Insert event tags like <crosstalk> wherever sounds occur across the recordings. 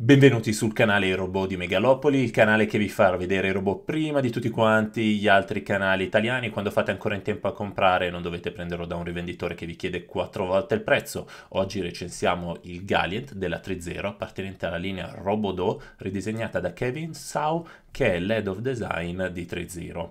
Benvenuti sul canale Robot di Megalopoli, il canale che vi fa vedere i robot prima di tutti quanti gli altri canali italiani, quando fate ancora in tempo a comprare non dovete prenderlo da un rivenditore che vi chiede quattro volte il prezzo. Oggi recensiamo il Galient della 3.0 appartenente alla linea Robodo ridisegnata da Kevin Sau che è l'head of design di 3.0.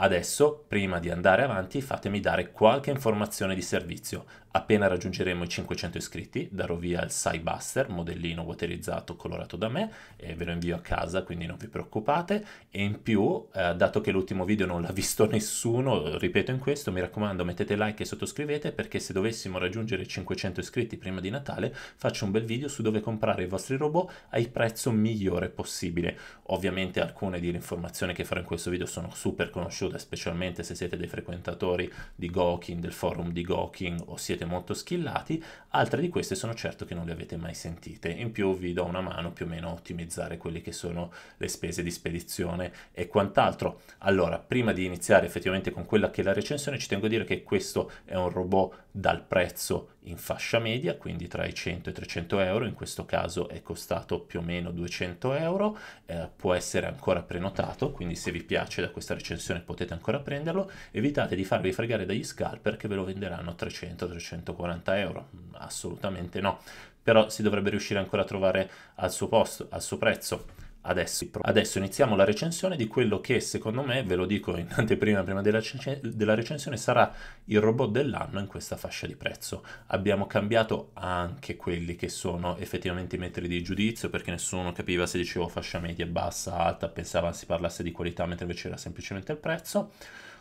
Adesso, prima di andare avanti, fatemi dare qualche informazione di servizio. Appena raggiungeremo i 500 iscritti darò via il Cybuster, modellino waterizzato colorato da me, e ve lo invio a casa quindi non vi preoccupate e in più, eh, dato che l'ultimo video non l'ha <laughs> visto nessuno, ripeto in questo, mi raccomando mettete like e sottoscrivete perché se dovessimo raggiungere i 500 iscritti prima di Natale faccio un bel video su dove comprare i vostri robot al prezzo migliore possibile. Ovviamente alcune delle informazioni che farò in questo video sono super conosciute, specialmente se siete dei frequentatori di Goking, del forum di Goking o siete siete molto skillati, altre di queste sono certo che non le avete mai sentite. In più vi do una mano più o meno a ottimizzare quelle che sono le spese di spedizione e quant'altro. Allora, prima di iniziare effettivamente con quella che è la recensione, ci tengo a dire che questo è un robot dal prezzo in fascia media, quindi tra i 100 e i 300 euro, in questo caso è costato più o meno 200 euro, eh, può essere ancora prenotato, quindi se vi piace da questa recensione potete ancora prenderlo, evitate di farvi fregare dagli scalper che ve lo venderanno a 300 140 euro, assolutamente no, però si dovrebbe riuscire ancora a trovare al suo posto, al suo prezzo. Adesso. Adesso. iniziamo la recensione di quello che secondo me, ve lo dico in anteprima prima della, della, recensione, sarà il robot dell'anno in questa fascia di prezzo. Abbiamo cambiato anche quelli che sono effettivamente i metri di giudizio perché nessuno capiva se dicevo fascia media, bassa, alta, pensava si parlasse di qualità mentre invece era semplicemente il prezzo.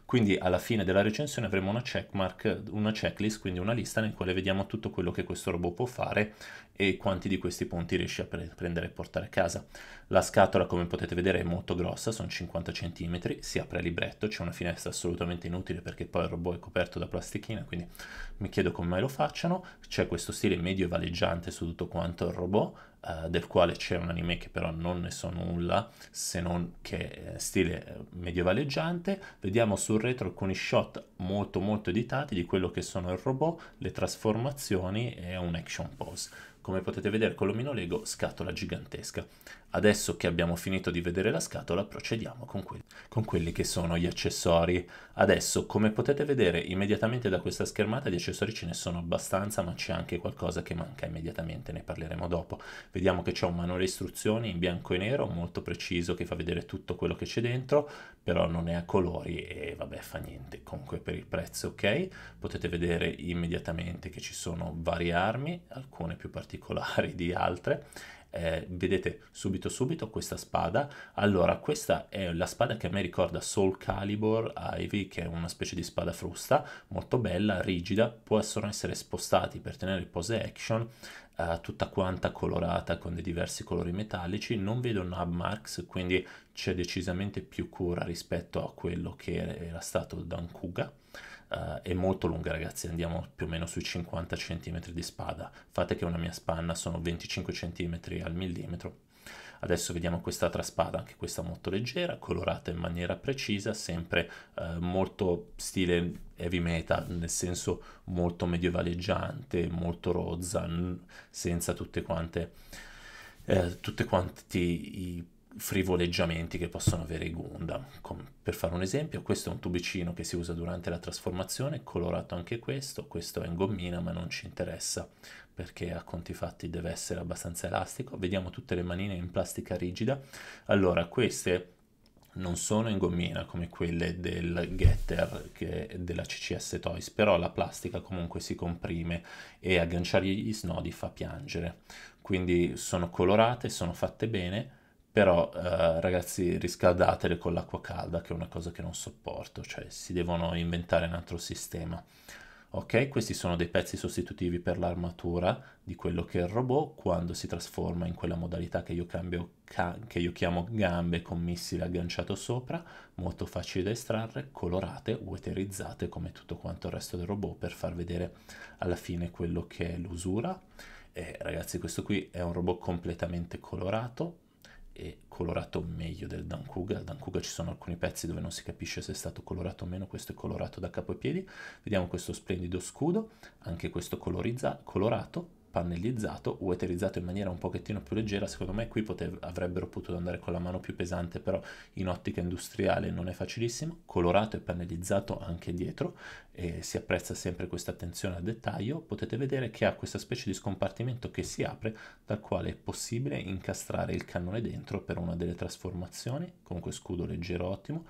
Quindi alla fine della recensione avremo una checkmark, una checklist, quindi una lista nel quale vediamo tutto quello che questo robot può fare e quanti di questi punti riesce a pre- prendere e portare a casa. La scatola, come potete vedere, è molto grossa, sono 50 cm, si apre a libretto, c'è una finestra assolutamente inutile perché poi il robot è coperto da plastichina, quindi mi chiedo come mai lo facciano. C'è questo stile medio valeggiante su tutto quanto il robot, eh, del quale c'è un anime che però non ne so nulla, se non che stile eh, medievaleggiante. Vediamo sul retro alcuni shot molto molto editati di quello che sono il robot, le trasformazioni e un action pose come potete vedere con l'omino Lego, scatola gigantesca. Adesso che abbiamo finito di vedere la scatola, procediamo con, que con quelli che sono gli accessori. Adesso, come potete vedere immediatamente da questa schermata, di accessori ce ne sono abbastanza, ma c'è anche qualcosa che manca immediatamente, ne parleremo dopo. Vediamo che c'è un manuale istruzioni in bianco e nero, molto preciso, che fa vedere tutto quello che c'è dentro, però non è a colori e vabbè, fa niente. Comunque per il prezzo, ok? Potete vedere immediatamente che ci sono varie armi, alcune più particolari particolari di altre. Eh, vedete subito subito questa spada allora questa è la spada che a me ricorda Soul Calibur Ivy che è una specie di spada frusta molto bella, rigida possono essere spostati per tenere pose action eh, tutta quanta colorata con dei diversi colori metallici non vedo nub marks quindi c'è decisamente più cura rispetto a quello che era stato Dan Kuga Uh, è molto lunga ragazzi, andiamo più o meno sui 50 cm di spada, fate che una mia spanna sono 25 cm al millimetro. Adesso vediamo quest'altra spada, anche questa molto leggera, colorata in maniera precisa, sempre uh, molto stile heavy metal, nel senso molto medievaleggiante, molto rozza, senza tutte quante, eh, tutte quanti i frivoleggiamenti che possono avere i Gundam. Com- per fare un esempio, questo è un tubicino che si usa durante la trasformazione, colorato anche questo, questo è in gommina ma non ci interessa perché a conti fatti deve essere abbastanza elastico. Vediamo tutte le manine in plastica rigida. Allora, queste non sono in gommina come quelle del Getter della CCS Toys, però la plastica comunque si comprime e agganciargli gli snodi fa piangere. Quindi sono colorate, sono fatte bene però eh, ragazzi riscaldatele con l'acqua calda che è una cosa che non sopporto, cioè si devono inventare un altro sistema. Ok, questi sono dei pezzi sostitutivi per l'armatura di quello che è il robot quando si trasforma in quella modalità che io, cambio, ca- che io chiamo gambe con missile agganciato sopra, molto facile da estrarre, colorate, weterizzate come tutto quanto il resto del robot per far vedere alla fine quello che è l'usura. E ragazzi questo qui è un robot completamente colorato, e colorato meglio del Dankuga. Al Dankuga ci sono alcuni pezzi dove non si capisce se è stato colorato o meno, questo è colorato da capo e piedi. Vediamo questo splendido scudo, anche questo colorizza- colorato, pannellizzato o eterizzato in maniera un pochettino più leggera, secondo me qui potev- avrebbero potuto andare con la mano più pesante, però in ottica industriale non è facilissimo, colorato e pannellizzato anche dietro, e si apprezza sempre questa attenzione al dettaglio, potete vedere che ha questa specie di scompartimento che si apre dal quale è possibile incastrare il cannone dentro per una delle trasformazioni, comunque scudo leggero ottimo,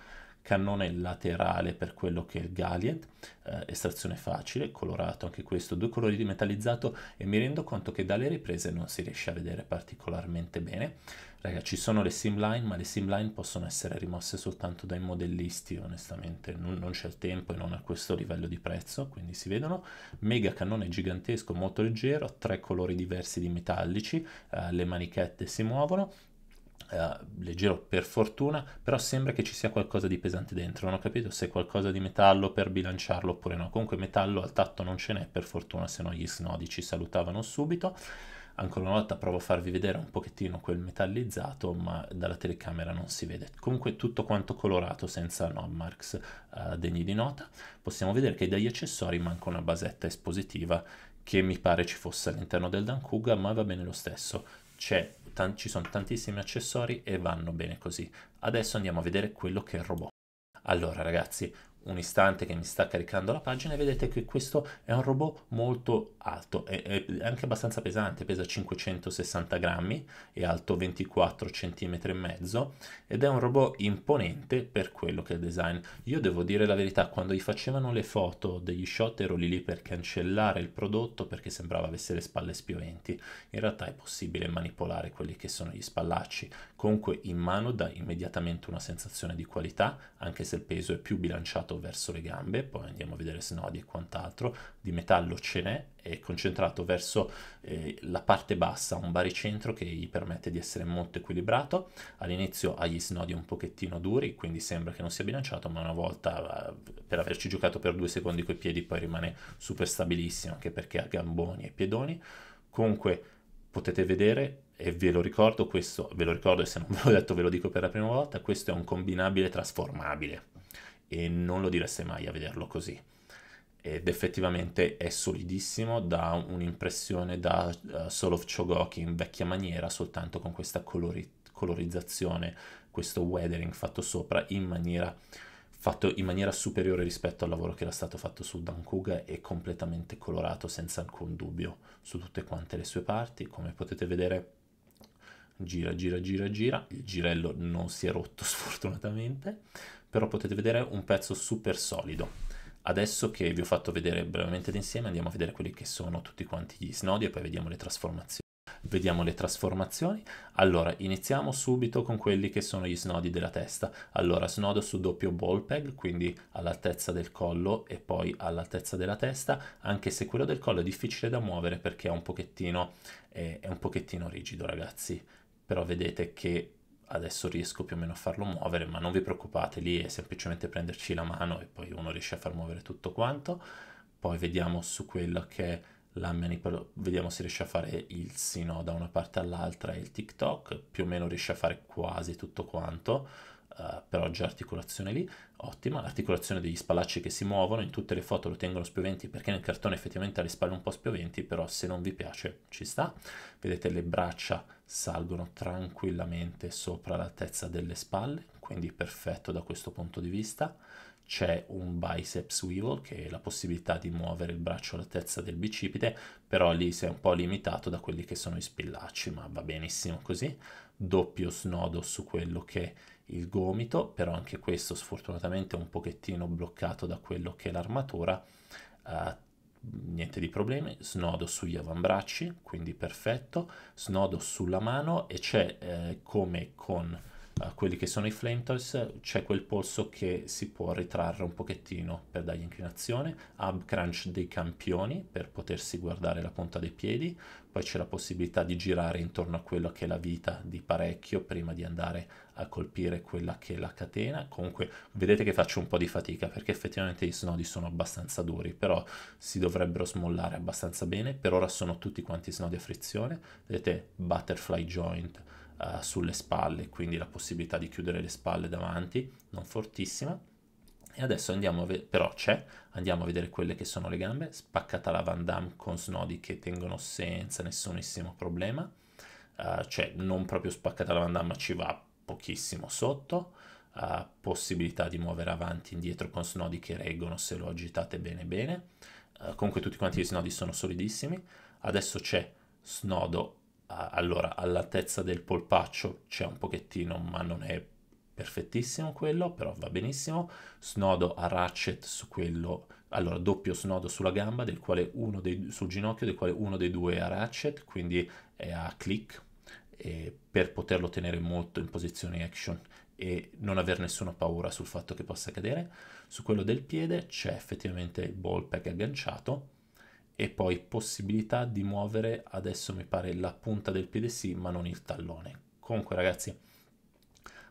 cannone laterale per quello che è il Galliet, eh, estrazione facile, colorato anche questo, due colori di metallizzato e mi rendo conto che dalle riprese non si riesce a vedere particolarmente bene. Raga, ci sono le simline, ma le simline possono essere rimosse soltanto dai modellisti, onestamente, non, non c'è il tempo e non a questo livello di prezzo, quindi si vedono. Mega cannone gigantesco, molto leggero, tre colori diversi di metallici, eh, le manichette si muovono, eh, leggero per fortuna, però sembra che ci sia qualcosa di pesante dentro, non ho capito se è qualcosa di metallo per bilanciarlo oppure no, comunque metallo al tatto non ce n'è per fortuna, se no gli snodi ci salutavano subito. Ancora una volta provo a farvi vedere un pochettino quel metallizzato, ma dalla telecamera non si vede. Comunque tutto quanto colorato senza no marks eh, degni di nota. Possiamo vedere che dagli accessori manca una basetta espositiva che mi pare ci fosse all'interno del Dankuga, ma va bene lo stesso. C'è tan- ci sono tantissimi accessori e vanno bene così. Adesso andiamo a vedere quello che è il robot. Allora ragazzi, un istante che mi sta caricando la pagina e vedete che questo è un robot molto alto, è, è anche abbastanza pesante, pesa 560 grammi, e alto 24 cm e mezzo ed è un robot imponente per quello che è il design. Io devo dire la verità, quando gli facevano le foto degli shot ero lì lì per cancellare il prodotto perché sembrava avesse le spalle spioventi. In realtà è possibile manipolare quelli che sono gli spallacci Comunque in mano dà immediatamente una sensazione di qualità, anche se il peso è più bilanciato verso le gambe, poi andiamo a vedere snodi e quant'altro, di metallo ce n'è, è concentrato verso eh, la parte bassa, un baricentro che gli permette di essere molto equilibrato, all'inizio ha gli snodi un pochettino duri, quindi sembra che non sia bilanciato, ma una volta eh, per averci giocato per due secondi coi piedi poi rimane super stabilissimo, anche perché ha gamboni e piedoni, comunque potete vedere e ve lo ricordo questo, ve lo ricordo e se non ve l'ho detto ve lo dico per la prima volta, questo è un combinabile trasformabile e non lo direste mai a vederlo così ed effettivamente è solidissimo, dà un'impressione da uh, Soul of Chogoki in vecchia maniera, soltanto con questa colori- colorizzazione, questo weathering fatto sopra in maniera, fatto in maniera superiore rispetto al lavoro che era stato fatto su Dankuga e completamente colorato senza alcun dubbio su tutte quante le sue parti, come potete vedere gira, gira, gira, gira, il girello non si è rotto <laughs> sfortunatamente, però potete vedere un pezzo super solido. Adesso che vi ho fatto vedere brevemente d'insieme andiamo a vedere quelli che sono tutti quanti gli snodi e poi vediamo le trasformazioni. Vediamo le trasformazioni. Allora, iniziamo subito con quelli che sono gli snodi della testa. Allora, snodo su doppio ball peg, quindi all'altezza del collo e poi all'altezza della testa, anche se quello del collo è difficile da muovere perché è un pochettino, è, è un pochettino rigido, ragazzi però vedete che adesso riesco più o meno a farlo muovere, ma non vi preoccupate, lì è semplicemente prenderci la mano e poi uno riesce a far muovere tutto quanto. Poi vediamo su quello che è la manipolo, vediamo se riesce a fare il sino da una parte all'altra e il TikTok, più o meno riesce a fare quasi tutto quanto. Uh, però già articolazione lì, ottima, l'articolazione degli spallacci che si muovono, in tutte le foto lo tengono spioventi perché nel cartone effettivamente ha le spalle un po' spioventi, però se non vi piace ci sta, vedete le braccia salgono tranquillamente sopra l'altezza delle spalle, quindi perfetto da questo punto di vista. C'è un bicep swivel che è la possibilità di muovere il braccio all'altezza del bicipite, però lì si è un po' limitato da quelli che sono i spillacci, ma va benissimo così. Doppio snodo su quello che è il gomito, però anche questo sfortunatamente è un pochettino bloccato da quello che è l'armatura. Uh, niente di problemi, snodo sugli avambracci, quindi perfetto, snodo sulla mano e c'è eh, come con eh, quelli che sono i flamethrowers, c'è quel polso che si può ritrarre un pochettino per dargli inclinazione, hub crunch dei campioni per potersi guardare la punta dei piedi, poi c'è la possibilità di girare intorno a quello che è la vita di parecchio prima di andare a colpire quella che è la catena. Comunque vedete che faccio un po' di fatica perché effettivamente i snodi sono abbastanza duri, però si dovrebbero smollare abbastanza bene. Per ora sono tutti quanti snodi a frizione, vedete butterfly joint uh, sulle spalle, quindi la possibilità di chiudere le spalle davanti, non fortissima. E adesso andiamo a vedere, però c'è, andiamo a vedere quelle che sono le gambe, spaccata la Van Damme con snodi che tengono senza nessunissimo problema. Uh, cioè non proprio spaccata la Van Damme, ma ci va pochissimo sotto, uh, possibilità di muovere avanti e indietro con snodi che reggono se lo agitate bene bene, uh, comunque tutti quanti gli snodi sono solidissimi, adesso c'è snodo, allora all'altezza del polpaccio c'è un pochettino ma non è perfettissimo quello, però va benissimo, snodo a ratchet su quello allora doppio snodo sulla gamba del quale uno dei, sul ginocchio del quale uno dei due è a ratchet quindi è a click eh, per poterlo tenere molto in posizione action e non aver nessuna paura sul fatto che possa cadere. Su quello del piede c'è effettivamente il ball pack agganciato e poi possibilità di muovere adesso mi pare la punta del piede sì ma non il tallone. Comunque ragazzi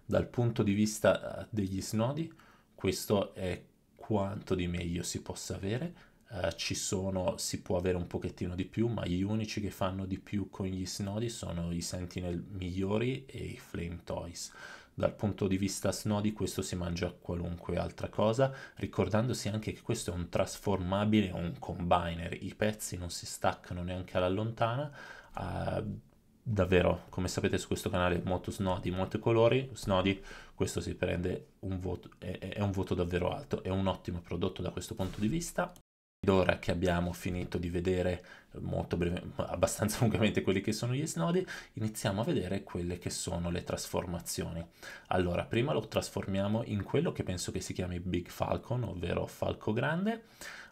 dal punto di vista eh, degli snodi questo è quanto di meglio si possa avere eh, ci sono, si può avere un pochettino di più, ma gli unici che fanno di più con gli snodi sono i Sentinel migliori e i Flame Toys. Dal punto di vista snodi questo si mangia qualunque altra cosa, ricordandosi anche che questo è un trasformabile o un combiner, i pezzi non si staccano neanche alla lontana, uh, davvero, come sapete su questo canale molto snodi, molti colori, snodi, questo si prende un voto, è, è un voto davvero alto, è un ottimo prodotto da questo punto di vista, Ora che abbiamo finito di vedere eh, molto breve, abbastanza <laughs> lungamente quelli che sono gli snodi, iniziamo a vedere quelle che sono le trasformazioni. Allora, prima lo trasformiamo in quello che penso che si chiami Big Falcon, ovvero Falco Grande.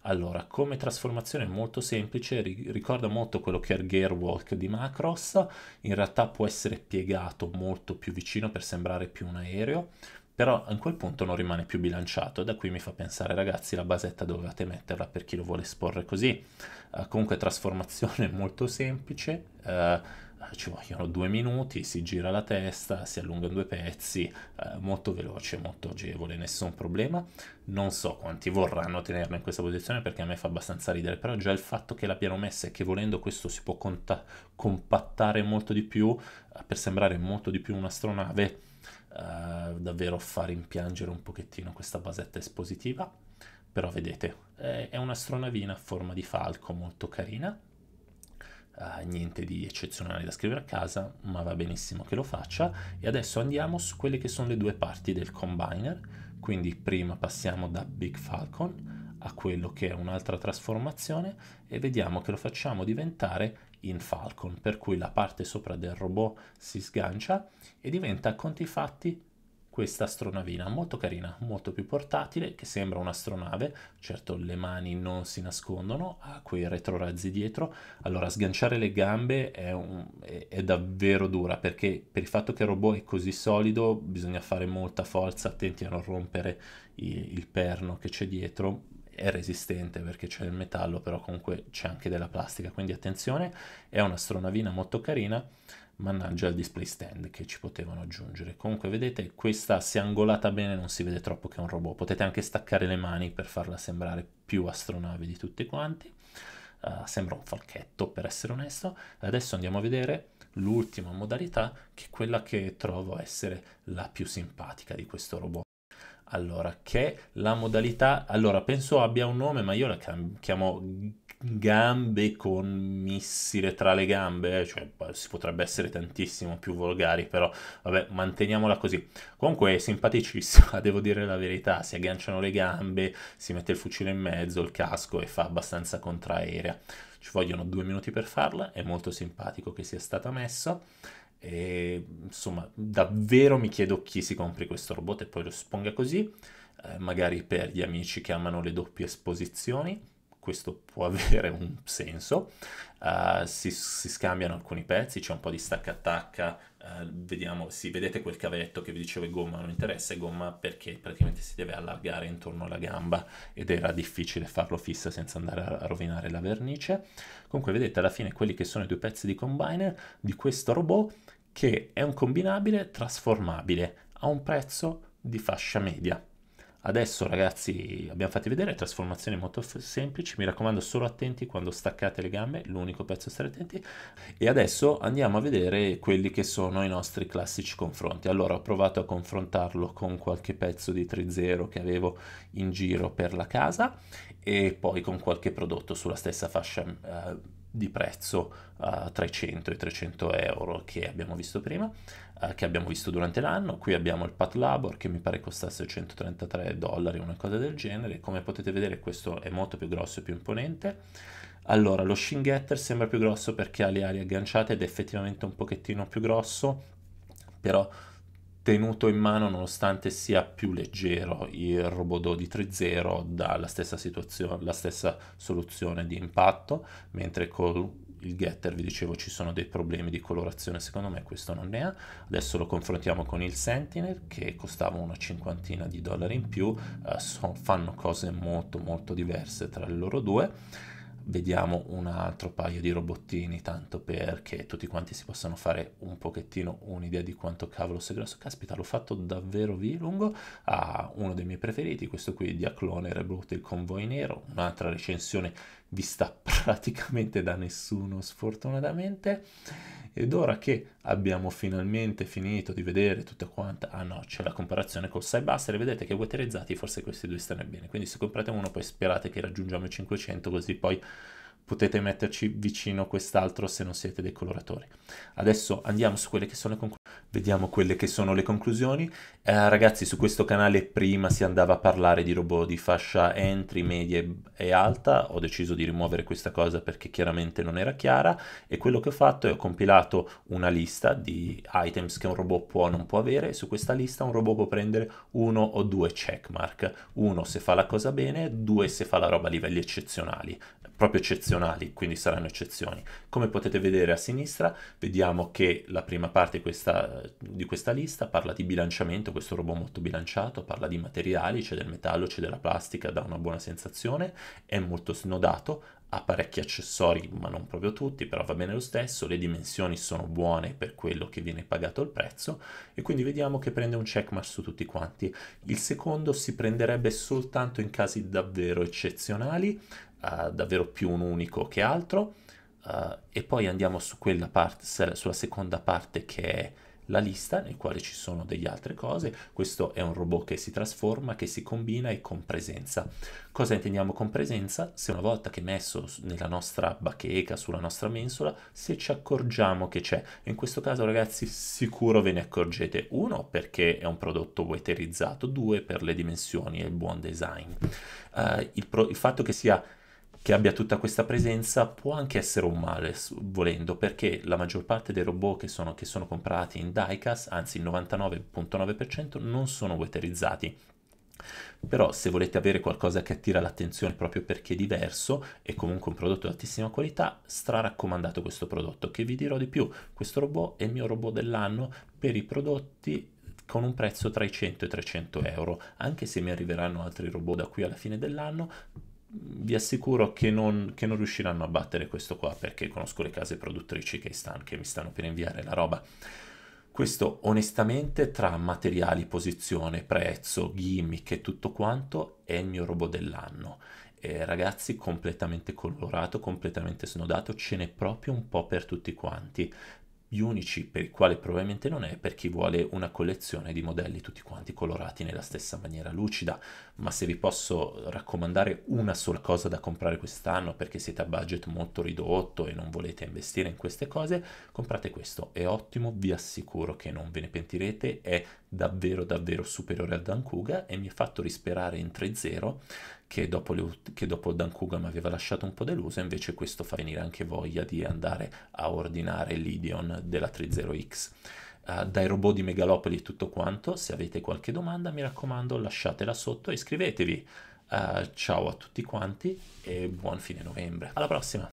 Allora, come trasformazione molto semplice, ri- ricorda molto quello che è il Walk di Macross, in realtà può essere piegato molto più vicino per sembrare più un aereo, però a quel punto non rimane più bilanciato, da qui mi fa pensare ragazzi la basetta dovevate metterla per chi lo vuole esporre così. Uh, comunque trasformazione <laughs> molto semplice, uh, ci vogliono due minuti, si gira la testa, si allunga in due pezzi, eh, molto veloce, molto agevole, nessun problema. Non so quanti vorranno tenerla in questa posizione perché a me fa abbastanza ridere, però già il fatto che l'abbiano messa e che volendo questo si può conta- compattare molto di più eh, per sembrare molto di più un'astronave eh, davvero fa rimpiangere un pochettino questa basetta espositiva. Però vedete, eh, è un'astronavina a forma di falco molto carina, Uh, niente di eccezionale da scrivere a casa, ma va benissimo che lo faccia. E adesso andiamo su quelle che sono le due parti del combiner. Quindi prima passiamo da Big Falcon a quello che è un'altra trasformazione e vediamo che lo facciamo diventare in Falcon, per cui la parte sopra del robot si sgancia e diventa a conti fatti questa astronavina molto carina, molto più portatile, che sembra un'astronave, certo le mani non si nascondono, ha quei retrorazzi dietro, allora sganciare le gambe è, un, è, è, davvero dura perché per il fatto che il robot è così solido bisogna fare molta forza, attenti a non rompere il, il perno che c'è dietro, è resistente perché c'è il metallo, però comunque c'è anche della plastica, quindi attenzione, è un'astronavina molto carina, mannaggia il display stand che ci potevano aggiungere. Comunque vedete, questa si è angolata bene non si vede troppo che è un robot, potete anche staccare le mani per farla sembrare più astronave di tutti quanti. Uh, sembra un falchetto per essere onesto. Adesso andiamo a vedere l'ultima modalità che è quella che trovo essere la più simpatica di questo robot allora, che la modalità, allora penso abbia un nome, ma io la chiamo gambe con missile tra le gambe, eh, cioè si potrebbe essere tantissimo più volgari, però vabbè, manteniamola così. Comunque è simpaticissima, <laughs> devo dire la verità, si agganciano le gambe, si mette il fucile in mezzo, il casco e fa abbastanza contraerea. Ci vogliono due minuti per farla, è molto simpatico che sia stata messa. E, insomma, davvero mi chiedo chi si compri questo robot e poi lo sponga così. Eh, magari per gli amici che amano le doppie esposizioni, questo può <laughs> avere un senso. Uh, si, si, scambiano alcuni pezzi, c'è un po' di stacca-attacca eh, vediamo, sì, vedete quel cavetto che vi dicevo è gomma, non interessa, è gomma perché praticamente si deve allargare intorno alla gamba ed era difficile farlo fissa senza andare a rovinare la vernice. Comunque vedete alla fine quelli che sono i due pezzi di combiner di questo robot che è un combinabile trasformabile a un prezzo di fascia media. Adesso ragazzi abbiamo fatti vedere trasformazioni molto semplici, mi raccomando solo attenti quando staccate le gambe, l'unico pezzo a stare attenti. E adesso andiamo a vedere quelli che sono i nostri classici confronti. Allora ho provato a confrontarlo con qualche pezzo di trizero che avevo in giro per la casa e poi con qualche prodotto sulla stessa fascia eh, di prezzo uh, tra i 100 e i 300 euro che abbiamo visto prima, uh, che abbiamo visto durante l'anno. Qui abbiamo il Pat Labor che mi pare costasse 133 dollari, una cosa del genere. Come potete vedere questo è molto più grosso e più imponente. Allora, lo Shin Getter sembra più grosso perché ha le ali agganciate ed è effettivamente un pochettino più grosso, però tenuto in mano nonostante sia più leggero il robot di 3.0 dà la stessa situazione, la stessa soluzione di impatto, mentre con il getter vi dicevo ci sono dei problemi di colorazione, secondo me questo non ne ha. Adesso lo confrontiamo con il Sentinel che costava una cinquantina di dollari in più, eh, so, fanno cose molto molto diverse tra loro due vediamo un altro paio di robottini, tanto perché tutti quanti si possano fare un pochettino un'idea di quanto cavolo sia grosso. Caspita, l'ho fatto davvero via lungo a uno dei miei preferiti, questo qui di Aclone Reboot il Convoy Nero, un'altra recensione vista <laughs> praticamente da nessuno sfortunatamente ed ora che abbiamo finalmente finito di vedere tutta quanta ah no c'è la comparazione col Sidebuster vedete che waterizzati forse questi due stanno bene quindi se comprate uno poi sperate che raggiungiamo i 500 così poi potete metterci vicino quest'altro se non siete dei coloratori. Adesso andiamo su quelle che sono le conclusioni. Vediamo quelle che sono le conclusioni. Eh, ragazzi, su questo canale prima si andava a parlare di robot di fascia entry, media e alta. Ho deciso di rimuovere questa cosa perché chiaramente non era chiara e quello che ho fatto è ho compilato una lista di items che un robot può o non può avere. Su questa lista un robot può prendere uno o due checkmark. Uno se fa la cosa bene, due se fa la roba a livelli eccezionali proprio eccezionali, quindi saranno eccezioni. Come potete vedere a sinistra, vediamo che la prima parte questa, di questa lista parla di bilanciamento, questo robot molto bilanciato, parla di materiali, c'è del metallo, c'è della plastica, dà una buona sensazione, è molto snodato, ha parecchi accessori, ma non proprio tutti, però va bene lo stesso, le dimensioni sono buone per quello che viene pagato il prezzo e quindi vediamo che prende un checkmark su tutti quanti. Il secondo si prenderebbe soltanto in casi davvero eccezionali, uh, davvero più un unico che altro. Uh, e poi andiamo su parte, sulla seconda parte che è la lista nel quale ci sono delle altre cose. Questo è un robot che si trasforma, che si combina e con presenza. Cosa intendiamo con presenza? Se una volta che è messo nella nostra bacheca, sulla nostra mensola, se ci accorgiamo che c'è. In questo caso ragazzi sicuro ve ne accorgete. Uno perché è un prodotto weterizzato, due per le dimensioni e il buon design. Uh, il, pro- il fatto che sia che abbia tutta questa presenza può anche essere un male, volendo, perché la maggior parte dei robot che sono, che sono comprati in diecast, anzi il 99.9%, non sono weterizzati. Però se volete avere qualcosa che attira l'attenzione proprio perché è diverso e comunque un prodotto di altissima qualità, stra raccomandato questo prodotto che vi dirò di più, questo robot è il mio robot dell'anno per i prodotti con un prezzo tra i 100 e i 300 euro, anche se mi arriveranno altri robot da qui alla fine dell'anno, vi assicuro che non, che non, riusciranno a battere questo qua perché conosco le case produttrici che, stanno, che mi stanno per inviare la roba. Questo onestamente tra materiali, posizione, prezzo, gimmick e tutto quanto è il mio robot dell'anno. Eh, ragazzi, completamente colorato, completamente snodato, ce n'è proprio un po' per tutti quanti. Gli unici per i quali probabilmente non è per chi vuole una collezione di modelli tutti quanti colorati nella stessa maniera lucida, ma se vi posso raccomandare una sola cosa da comprare quest'anno perché siete a budget molto ridotto e non volete investire in queste cose, comprate questo, è ottimo, vi assicuro che non ve ne pentirete, è davvero davvero superiore al Dankuga e mi ha fatto risperare in 3-0 che dopo, le, che dopo Dan Kugan aveva lasciato un po' deluso, invece questo fa venire anche voglia di andare a ordinare l'Ideon della 30X. Uh, ah, dai robot di Megalopoli e tutto quanto, se avete qualche domanda mi raccomando lasciatela sotto e iscrivetevi. Uh, ciao a tutti quanti e buon fine novembre. Alla prossima!